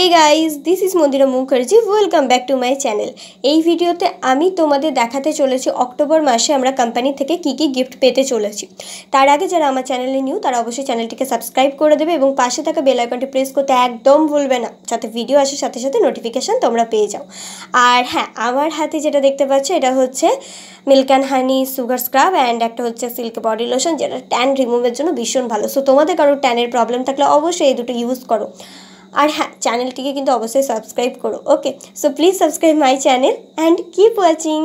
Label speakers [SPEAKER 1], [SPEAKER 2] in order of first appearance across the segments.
[SPEAKER 1] এই guys this is Mandira Mukherjee welcome back to my channel এই ভিডিওতে আমি তোমাদের দেখাতে চলেছি অক্টোবর মাসে আমরা কোম্পানি থেকে কি কি গিফট পেতে চলেছি তার আগে যারা আমার চ্যানেলে নিউ তারা অবশ্যই চ্যানেলটিকে সাবস্ক্রাইব করে দেবে এবং পাশে থাকা বেল আইকনটি প্রেস করতে একদম ভুলবে না যাতে ভিডিও আসার সাথে সাথে নোটিফিকেশান তোমরা পেয়ে যাও আর হ্যাঁ আমার হাতে যেটা দেখতে পাচ্ছ এটা হচ্ছে milk and honey sugar scrub and একটা হচ্ছে সিল্ক বডি লোশন যেটা ট্যান রিমুভের জন্য ভীষণ ভালো সো তোমাদের কারোর ট্যানের প্রবলেম থাকলে অবশ্যই এই দুটো ইউজ করো আর হ্যাঁ চ্যানেলটিকে কিন্তু অবশ্যই সাবস্ক্রাইব করো okay so please subscribe my channel and keep watching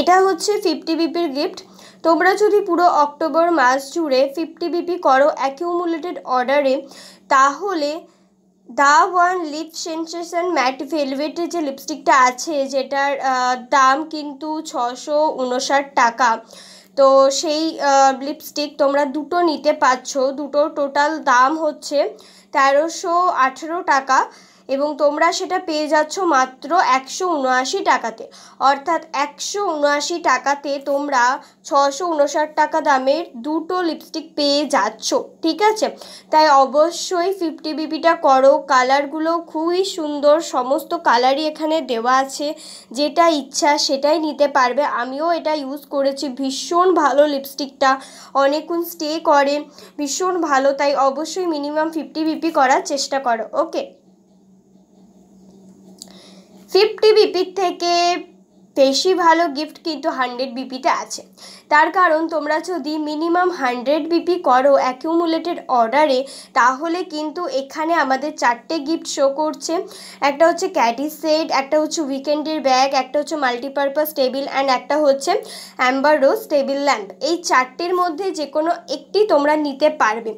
[SPEAKER 1] এটা হচ্ছে ফিফটি বিপির গিফট তোমরা যদি পুরো অক্টোবর মাস জুড়ে ফিফটি বিপি করো অ্যাকিউমুলেটেড অর্ডারে তাহলে the one lip sensation matte ভেলভেটের যে লিপস্টিকটা আছে যেটার দাম কিন্তু ছশো উনষাট টাকা তো সেই লিপস্টিক তোমরা দুটো নিতে পারছো দুটোর টোটাল দাম হচ্ছে তেরোশো আঠেরো টাকা এবং তোমরা সেটা পেয়ে যাচ্ছ মাত্র একশো উনআশি টাকাতে অর্থাৎ একশো উনআশি টাকাতে তোমরা ছশো উনষাট টাকা দামের দুটো লিপস্টিক পেয়ে যাচ্ছ ঠিক আছে তাই অবশ্যই ফিফটি বিপিটা করো কালারগুলো খুবই সুন্দর সমস্ত কালারই এখানে দেওয়া আছে যেটা ইচ্ছা সেটাই নিতে পারবে আমিও এটা ইউজ করেছি ভীষণ ভালো লিপস্টিকটা অনেকক্ষণ স্টে করে ভীষণ ভালো তাই অবশ্যই মিনিমাম ফিফটি বিপি করার চেষ্টা করো ওকে ফিফটি বিপির থেকে বেশি ভালো গিফট কিন্তু হান্ড্রেড বিপিতে আছে তার কারণ তোমরা যদি মিনিমাম হান্ড্রেড বিপি করো অ্যাকিউমুলেটেড অর্ডারে তাহলে কিন্তু এখানে আমাদের চারটে গিফট শো করছে একটা হচ্ছে ক্যাডি সেট একটা হচ্ছে উইকেন্ডের ব্যাগ একটা হচ্ছে মাল্টিপারপাস টেবিল অ্যান্ড একটা হচ্ছে অ্যাম্বার রোজ টেবিল ল্যাম্প এই চারটের মধ্যে যে কোনো একটি তোমরা নিতে পারবে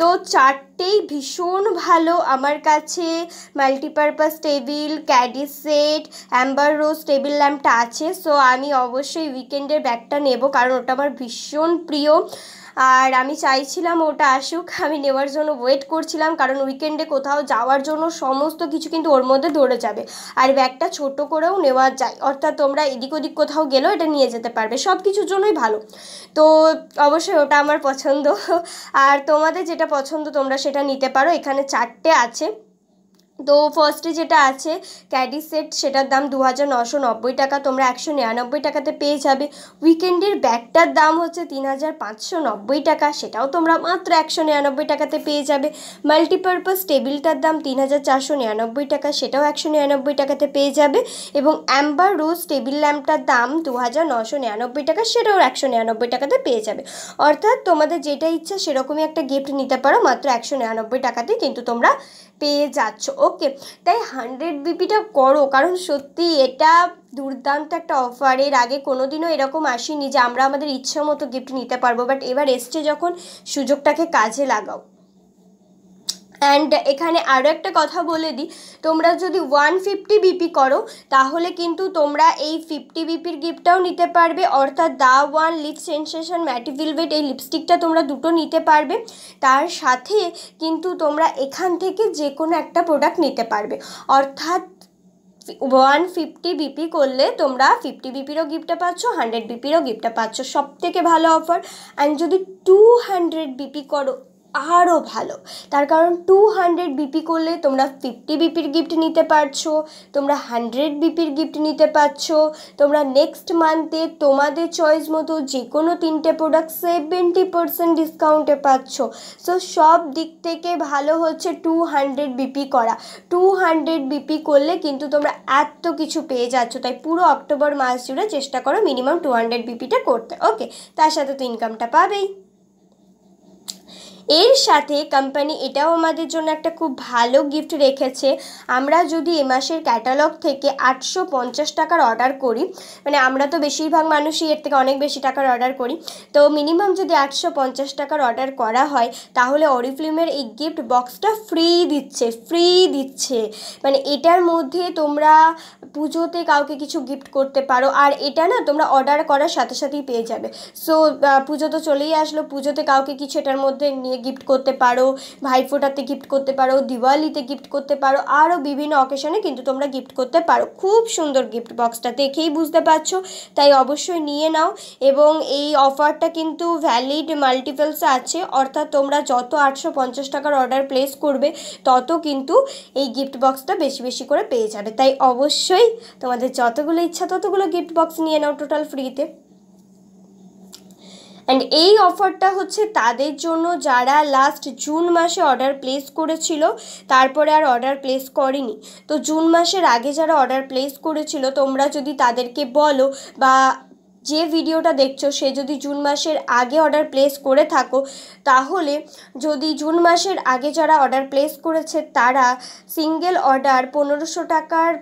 [SPEAKER 1] তো চারটেই ভীষণ ভালো আমার কাছে multipurpose table caddy set amber rose table ল্যাম্পটা আছে সো আমি অবশ্যই উইকেন্ডের ব্যাগটা নেব কারণ কারণ ওটা আমার ভীষণ প্রিয় আর আমি চাইছিলাম ওটা আসুক আমি নেওয়ার জন্য ওয়েট করছিলাম কারণ উইকেন্ডে কোথাও যাওয়ার জন্য সমস্ত কিছু কিন্তু ওর মধ্যে ধরে যাবে আর ব্যাগটা ছোট করেও নেওয়া যায় অর্থাৎ তোমরা এদিক ওদিক কোথাও গেলেও এটা নিয়ে যেতে পারবে সব কিছুর জন্যই ভালো তো অবশ্যই ওটা আমার পছন্দ আর তোমাদের যেটা পছন্দ তোমরা সেটা নিতে পারো এখানে চারটে আছে তো ফার্স্টে যেটা আছে ক্যাডি সেট সেটার দাম দু হাজার নশো নব্বই টাকা তোমরা একশো নিরানব্বই টাকাতে পেয়ে যাবে উইকেন্ডের ব্যাগটার দাম হচ্ছে তিন হাজার পাঁচশো নব্বই টাকা সেটাও তোমরা মাত্র একশো নিরানব্বই টাকাতে পেয়ে যাবে মাল্টিপারপাস টেবিলটার দাম তিন হাজার চারশো নিরানব্বই টাকা সেটাও একশো নিরানব্বই টাকাতে পেয়ে যাবে এবং অ্যাম্বার রোজ টেবিল ল্যাম্পটার দাম দু হাজার নশো নিরানব্বই টাকা সেটাও একশো নিরানব্বই টাকাতে পেয়ে যাবে অর্থাৎ তোমাদের যেটা ইচ্ছা সেরকমই একটা গিফট নিতে পারো মাত্র একশো নিরানব্বই টাকাতে কিন্তু তোমরা পেয়ে যাচ্ছ ও ওকে তাই হান্ড্রেড বিপিটা করো কারণ সত্যি এটা দুর্দান্ত একটা অফার এর আগে কোনো দিনও এরকম আসেনি যে আমরা আমাদের ইচ্ছে মতো গিফট নিতে পারবো বাট এবার এসছে যখন সুযোগটাকে কাজে লাগাও অ্যান্ড এখানে আরও একটা কথা বলে দিই তোমরা যদি ওয়ান ফিফটি বিপি করো তাহলে কিন্তু তোমরা এই ফিফটি বিপির গিফটটাও নিতে পারবে অর্থাৎ the one lip sensation matte velvet এই লিপস্টিকটা তোমরা দুটো নিতে পারবে তার সাথে কিন্তু তোমরা এখান থেকে যে কোনো একটা প্রোডাক্ট নিতে পারবে অর্থাৎ ওয়ান ফিফটি বিপি করলে তোমরা ফিফটি বিপিরও গিফটটা পাচ্ছ হান্ড্রেড বিপিরও গিফটটা পাচ্ছ সব থেকে ভালো অফার অ্যান্ড যদি টু হান্ড্রেড বিপি করো আরও ভালো তার কারণ টু হান্ড্রেড বিপি করলে তোমরা ফিফটি বিপির গিফট নিতে পারছো তোমরা হান্ড্রেড বিপির গিফট নিতে পারছো তোমরা নেক্সট মান্থে তোমাদের চয়েস মতো যে কোনো তিনটে প্রোডাক্ট সেভেন্টি পারসেন্ট ডিসকাউন্টে পাচ্ছ সো সব দিক থেকে ভালো হচ্ছে টু হান্ড্রেড বিপি করা টু হান্ড্রেড বিপি করলে কিন্তু তোমরা এত কিছু পেয়ে যাচ্ছ তাই পুরো অক্টোবর মাস জুড়ে চেষ্টা করো মিনিমাম টু হান্ড্রেড বিপিটা করতে ওকে তার সাথে তো ইনকামটা পাবেই এর সাথে কোম্পানি এটাও আমাদের জন্য একটা খুব ভালো গিফট রেখেছে আমরা যদি এ মাসের ক্যাটালগ থেকে আটশো পঞ্চাশ টাকার অর্ডার করি মানে আমরা তো বেশিরভাগ মানুষই এর থেকে অনেক বেশি টাকার অর্ডার করি তো মিনিমাম যদি আটশো পঞ্চাশ টাকার অর্ডার করা হয় তাহলে অরিফ্লিমের এই গিফট বক্সটা ফ্রি দিচ্ছে ফ্রি দিচ্ছে মানে এটার মধ্যে তোমরা পুজোতে কাউকে কিছু গিফট করতে পারো আর এটা না তোমরা অর্ডার করার সাথে সাথেই পেয়ে যাবে সো পুজো তো চলেই আসলো পুজোতে কাউকে কিছু এটার মধ্যে নিয়ে নিয়ে গিফট করতে পারো ভাইফোঁটাতে গিফট করতে পারো দিওয়ালিতে গিফট করতে পারো আরও বিভিন্ন অকেশনে কিন্তু তোমরা গিফট করতে পারো খুব সুন্দর গিফট বক্সটা দেখেই বুঝতে পারছো তাই অবশ্যই নিয়ে নাও এবং এই অফারটা কিন্তু ভ্যালিড মাল্টিপেলসে আছে অর্থাৎ তোমরা যত আটশো পঞ্চাশ টাকার অর্ডার প্লেস করবে তত কিন্তু এই গিফট বক্সটা বেশি বেশি করে পেয়ে যাবে তাই অবশ্যই তোমাদের যতগুলো ইচ্ছা ততগুলো গিফট বক্স নিয়ে নাও টোটাল ফ্রিতে অ্যান্ড এই অফারটা হচ্ছে তাদের জন্য যারা লাস্ট জুন মাসে অর্ডার প্লেস করেছিল তারপরে আর অর্ডার প্লেস করেনি তো জুন মাসের আগে যারা অর্ডার প্লেস করেছিল তোমরা যদি তাদেরকে বলো বা যে ভিডিওটা দেখছো সে যদি জুন মাসের আগে অর্ডার প্লেস করে থাকো তাহলে যদি জুন মাসের আগে যারা অর্ডার প্লেস করেছে তারা সিঙ্গেল অর্ডার পনেরোশো টাকার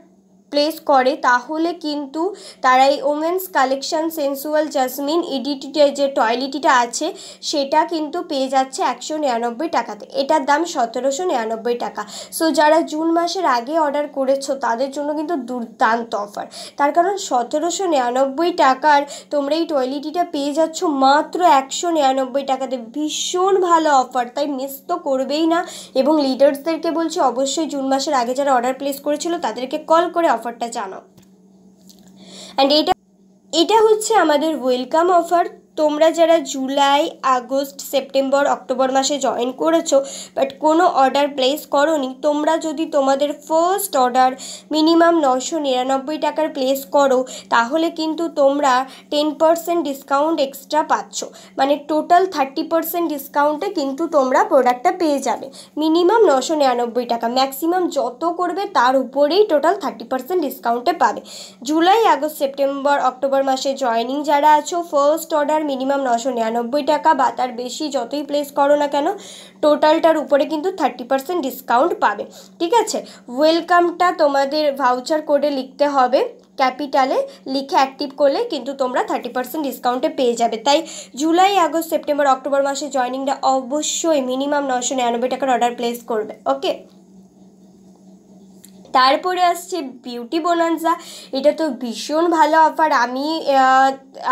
[SPEAKER 1] প্লেস করে তাহলে কিন্তু তারা এই ওমেন্স কালেকশান সেন্সুয়াল জাসমিন এডিটিটা যে টয়লেটিটা আছে সেটা কিন্তু পেয়ে যাচ্ছে একশো নিরানব্বই টাকাতে এটার দাম সতেরোশো নিরানব্বই টাকা সো যারা জুন মাসের আগে অর্ডার করেছো তাদের জন্য কিন্তু দুর্দান্ত অফার তার কারণ সতেরোশো নিরানব্বই টাকার তোমরা এই টয়লেটিটা পেয়ে যাচ্ছ মাত্র একশো নিরানব্বই টাকাতে ভীষণ ভালো অফার তাই মিস তো করবেই না এবং লিডার্সদেরকে বলছি অবশ্যই জুন মাসের আগে যারা অর্ডার প্লেস করেছিল তাদেরকে কল করে অফারটা জানাও অ্যান্ড এটা এটা হচ্ছে আমাদের ওয়েলকাম অফার তোমরা যারা জুলাই আগস্ট সেপ্টেম্বর অক্টোবর মাসে জয়েন করেছো বাট কোনো অর্ডার প্লেস করনি তোমরা যদি তোমাদের ফার্স্ট অর্ডার মিনিমাম নশো নিরানব্বই টাকার প্লেস করো তাহলে কিন্তু তোমরা টেন পার্সেন্ট ডিসকাউন্ট এক্সট্রা পাচ্ছ মানে টোটাল থার্টি পার্সেন্ট ডিসকাউন্টে কিন্তু তোমরা প্রোডাক্টটা পেয়ে যাবে মিনিমাম নশো নিরানব্বই টাকা ম্যাক্সিমাম যত করবে তার উপরেই টোটাল থার্টি পার্সেন্ট ডিসকাউন্টে পাবে জুলাই আগস্ট সেপ্টেম্বর অক্টোবর মাসে জয়নিং যারা আছো ফার্স্ট অর্ডার মিনিমাম নশো নিরানব্বই টাকা বা তার বেশি যতই প্লেস করো না কেন টোটালটার উপরে কিন্তু থার্টি পার্সেন্ট ডিসকাউন্ট পাবে ঠিক আছে ওয়েলকামটা তোমাদের ভাউচার কোডে লিখতে হবে ক্যাপিটালে লিখে অ্যাক্টিভ করলে কিন্তু তোমরা থার্টি পার্সেন্ট ডিসকাউন্টে পেয়ে যাবে তাই জুলাই আগস্ট সেপ্টেম্বর অক্টোবর মাসে জয়নিংটা অবশ্যই মিনিমাম নশো নিরানব্বই টাকার অর্ডার প্লেস করবে ওকে তারপরে আসছে বিউটি বোনানজা এটা তো ভীষণ ভালো অফার আমি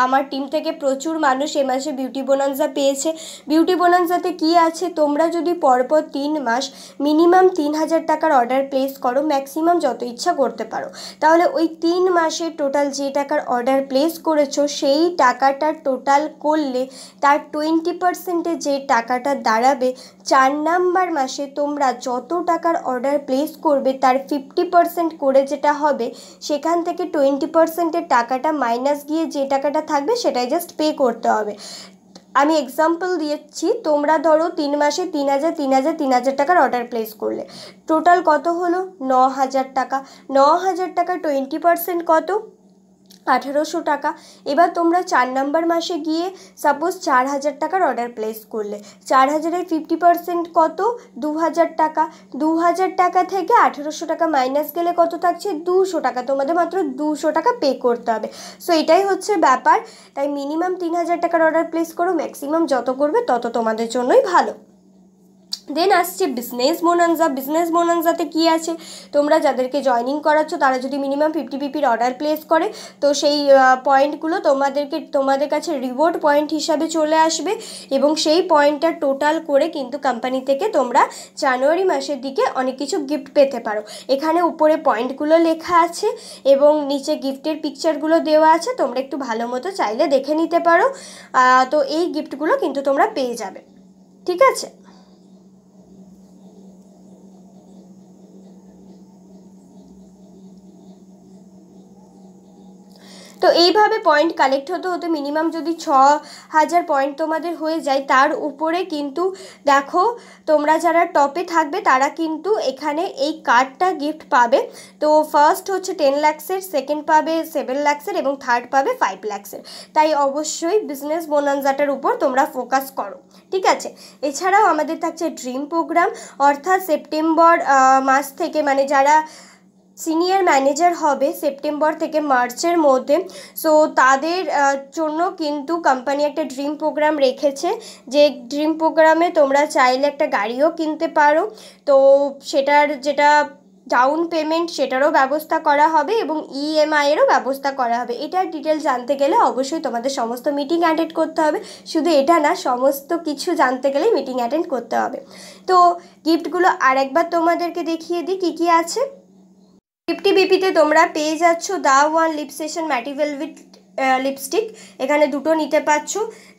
[SPEAKER 1] আমার টিম থেকে প্রচুর মানুষ এ মাসে বিউটি বোনানজা পেয়েছে বিউটি বোনানজাতে কি আছে তোমরা যদি পরপর তিন মাস মিনিমাম তিন হাজার টাকার অর্ডার প্লেস করো ম্যাক্সিমাম যত ইচ্ছা করতে পারো তাহলে ওই তিন মাসে টোটাল যে টাকার অর্ডার প্লেস করেছো সেই টাকাটা টোটাল করলে তার টোয়েন্টি পার্সেন্টে যে টাকাটা দাঁড়াবে চার নাম্বার মাসে তোমরা যত টাকার অর্ডার প্লেস করবে তার ফিফ ফিফটি পার্সেন্ট করে যেটা হবে সেখান থেকে টোয়েন্টি পার্সেন্টের টাকাটা মাইনাস গিয়ে যে টাকাটা থাকবে সেটাই জাস্ট পে করতে হবে আমি এক্সাম্পল দিচ্ছি তোমরা ধরো তিন মাসে তিন হাজার তিন হাজার তিন হাজার টাকার অর্ডার প্লেস করলে টোটাল কত হলো ন হাজার টাকা ন হাজার টাকা টোয়েন্টি পার্সেন্ট কত আঠারোশো টাকা এবার তোমরা চার নাম্বার মাসে গিয়ে সাপোজ চার হাজার টাকার অর্ডার প্লেস করলে চার হাজারের ফিফটি পার্সেন্ট কত দু হাজার টাকা দু হাজার টাকা থেকে আঠেরোশো টাকা মাইনাস গেলে কত থাকছে দুশো টাকা তোমাদের মাত্র দুশো টাকা পে করতে হবে সো এটাই হচ্ছে ব্যাপার তাই মিনিমাম তিন হাজার টাকার অর্ডার প্লেস করো ম্যাক্সিমাম যত করবে তত তোমাদের জন্যই ভালো দেন আসছে বিজনেস বোনানজা বিজনেস বোনানজাতে কি আছে তোমরা যাদেরকে জয়নিং করাচ্ছ তারা যদি মিনিমাম ফিফটি পিপির অর্ডার প্লেস করে তো সেই পয়েন্টগুলো তোমাদেরকে তোমাদের কাছে রিওয়ার্ড পয়েন্ট হিসাবে চলে আসবে এবং সেই পয়েন্টটা টোটাল করে কিন্তু কোম্পানি থেকে তোমরা জানুয়ারি মাসের দিকে অনেক কিছু গিফট পেতে পারো এখানে উপরে পয়েন্টগুলো লেখা আছে এবং নিচে গিফটের পিকচারগুলো দেওয়া আছে তোমরা একটু ভালো মতো চাইলে দেখে নিতে পারো তো এই গিফটগুলো কিন্তু তোমরা পেয়ে যাবে ঠিক আছে তো এইভাবে পয়েন্ট কালেক্ট হতে হতে মিনিমাম যদি ছ হাজার পয়েন্ট তোমাদের হয়ে যায় তার উপরে কিন্তু দেখো তোমরা যারা টপে থাকবে তারা কিন্তু এখানে এই কার্ডটা গিফট পাবে তো ফার্স্ট হচ্ছে টেন ল্যাক্সের সেকেন্ড পাবে সেভেন ল্যাক্সের এবং থার্ড পাবে ফাইভ ল্যাক্সের তাই অবশ্যই বিজনেস বোনানজাটার উপর তোমরা ফোকাস করো ঠিক আছে এছাড়াও আমাদের থাকছে ড্রিম প্রোগ্রাম অর্থাৎ সেপ্টেম্বর মাস থেকে মানে যারা সিনিয়র ম্যানেজার হবে সেপ্টেম্বর থেকে মার্চের মধ্যে সো তাদের জন্য কিন্তু কোম্পানি একটা ড্রিম প্রোগ্রাম রেখেছে যে ড্রিম প্রোগ্রামে তোমরা চাইলে একটা গাড়িও কিনতে পারো তো সেটার যেটা ডাউন পেমেন্ট সেটারও ব্যবস্থা করা হবে এবং ইএমআইয়েরও e ব্যবস্থা করা হবে এটার ডিটেলস জানতে গেলে অবশ্যই তোমাদের সমস্ত মিটিং অ্যাটেন্ড করতে হবে শুধু এটা না সমস্ত কিছু জানতে গেলে মিটিং অ্যাটেন্ড করতে হবে তো গিফটগুলো আরেকবার তোমাদেরকে দেখিয়ে দিই কী কী আছে ফিফটি বিপিতে তোমরা পেয়ে যাচ্ছ দা ওয়ান লিপ সেশন ম্যাটিভেল উইথ লিপস্টিক এখানে দুটো নিতে পাচ্ছ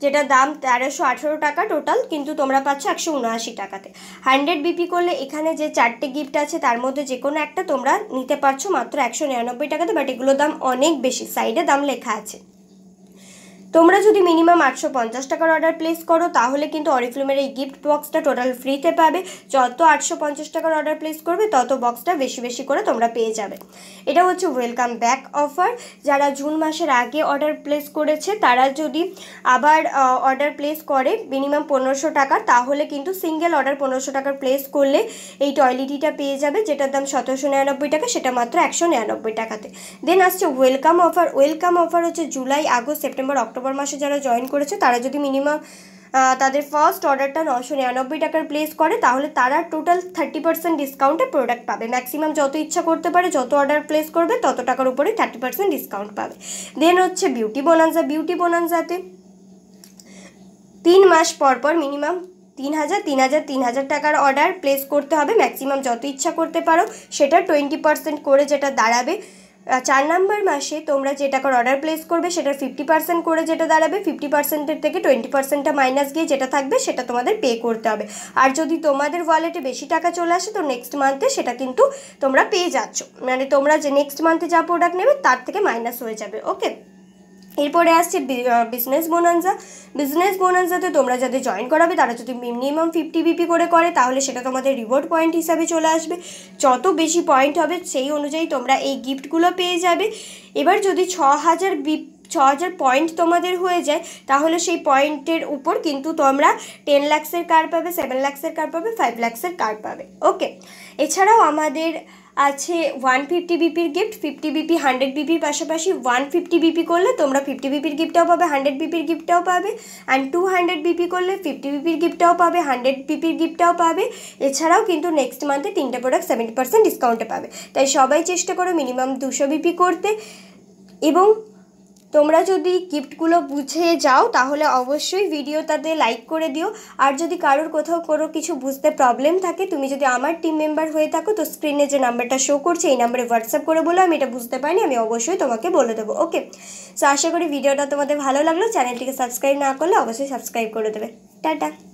[SPEAKER 1] যেটা দাম তেরোশো আঠেরো টাকা টোটাল কিন্তু তোমরা পাচ্ছ একশো উনআশি টাকাতে হান্ড্রেড বিপি করলে এখানে যে চারটে গিফট আছে তার মধ্যে যে কোনো একটা তোমরা নিতে পারছো মাত্র একশো নিরানব্বই টাকাতে বাট এগুলোর দাম অনেক বেশি সাইডে দাম লেখা আছে তোমরা যদি মিনিমাম আটশো পঞ্চাশ টাকার অর্ডার প্লেস করো তাহলে কিন্তু অরিফ্লুমের এই গিফট বক্সটা টোটাল ফ্রিতে পাবে যত আটশো পঞ্চাশ টাকার অর্ডার প্লেস করবে তত বক্সটা বেশি বেশি করে তোমরা পেয়ে যাবে এটা হচ্ছে ওয়েলকাম ব্যাক অফার যারা জুন মাসের আগে অর্ডার প্লেস করেছে তারা যদি আবার অর্ডার প্লেস করে মিনিমাম পনেরোশো টাকা তাহলে কিন্তু সিঙ্গেল অর্ডার পনেরোশো টাকার প্লেস করলে এই টয়লেটিটা পেয়ে যাবে যেটার দাম সতেরোশো নিরানব্বই টাকা সেটা মাত্র একশো নিরানব্বই টাকাতে দেন আসছে ওয়েলকাম অফার ওয়েলকাম অফার হচ্ছে July August September October October মাসে যারা জয়েন করেছে তারা যদি মিনিমাম তাদের ফার্স্ট অর্ডারটা নশো নিরানব্বই টাকার প্লেস করে তাহলে তারা টোটাল থার্টি পার্সেন্ট ডিসকাউন্টে প্রোডাক্ট পাবে ম্যাক্সিমাম যত ইচ্ছা করতে পারে যত অর্ডার প্লেস করবে তত টাকার উপরে থার্টি পার্সেন্ট ডিসকাউন্ট পাবে দেন হচ্ছে বিউটি বোনান্সা বিউটি বোনানজাতে তিন মাস পর পর মিনিমাম তিন হাজার তিন হাজার তিন হাজার টাকার অর্ডার প্লেস করতে হবে ম্যাক্সিমাম যত ইচ্ছা করতে পারো সেটা টোয়েন্টি পার্সেন্ট করে যেটা দাঁড়াবে চার নাম্বার মাসে তোমরা যে টাকার অর্ডার প্লেস করবে সেটার ফিফটি পার্সেন্ট করে যেটা দাঁড়াবে ফিফটি পার্সেন্টের থেকে টোয়েন্টি পার্সেন্টটা মাইনাস গিয়ে যেটা থাকবে সেটা তোমাদের পে করতে হবে আর যদি তোমাদের ওয়ালেটে বেশি টাকা চলে আসে তো নেক্সট মান্থে সেটা কিন্তু তোমরা পেয়ে যাচ্ছ মানে তোমরা যে নেক্সট মান্থে যা প্রোডাক্ট নেবে তার থেকে মাইনাস হয়ে যাবে ওকে এরপরে আসছে বিজনেস বোনান্সা বিজনেস বোনান্সাতে তোমরা যাদের জয়েন করাবে তারা যদি মিনিমাম ফিফটি বিপি করে করে তাহলে সেটা তোমাদের রিওয়ার্ড পয়েন্ট হিসাবে চলে আসবে যত বেশি পয়েন্ট হবে সেই অনুযায়ী তোমরা এই গিফটগুলো পেয়ে যাবে এবার যদি ছ হাজার বিপি ছ হাজার পয়েন্ট তোমাদের হয়ে যায় তাহলে সেই পয়েন্টের উপর কিন্তু তোমরা টেন ল্যাক্সের কার পাবে সেভেন ল্যাক্সের কার পাবে ফাইভ ল্যাক্সের কার পাবে ওকে এছাড়াও আমাদের আছে ওয়ান ফিফটি বিপির গিফট ফিফটি বিপি হান্ড্রেড বিপির পাশাপাশি ওয়ান ফিফটি বিপি করলে তোমরা ফিফটি বিপির গিফটটাও পাবে হান্ড্রেড বিপির গিফটটাও পাবে অ্যান্ড টু হান্ড্রেড বিপি করলে ফিফটি বিপির গিফটটাও পাবে হান্ড্রেড বিপির গিফটটাও পাবে এছাড়াও কিন্তু নেক্সট মান্থে তিনটে প্রোডাক্ট সেভেন্টি পার্সেন্ট ডিসকাউন্টে পাবে তাই সবাই চেষ্টা করো মিনিমাম দুশো বিপি করতে এবং তোমরা যদি গিফটগুলো বুঝে যাও তাহলে অবশ্যই ভিডিওটাতে লাইক করে দিও আর যদি কারোর কোথাও কোনো কিছু বুঝতে প্রবলেম থাকে তুমি যদি আমার টিম মেম্বার হয়ে থাকো তো স্ক্রিনে যে নাম্বারটা শো করছে এই নাম্বারে হোয়াটসঅ্যাপ করে বলো আমি এটা বুঝতে পারিনি আমি অবশ্যই তোমাকে বলে দেবো ওকে সো আশা করি ভিডিওটা তোমাদের ভালো লাগলো চ্যানেলটিকে সাবস্ক্রাইব না করলে অবশ্যই সাবস্ক্রাইব করে দেবে টাটা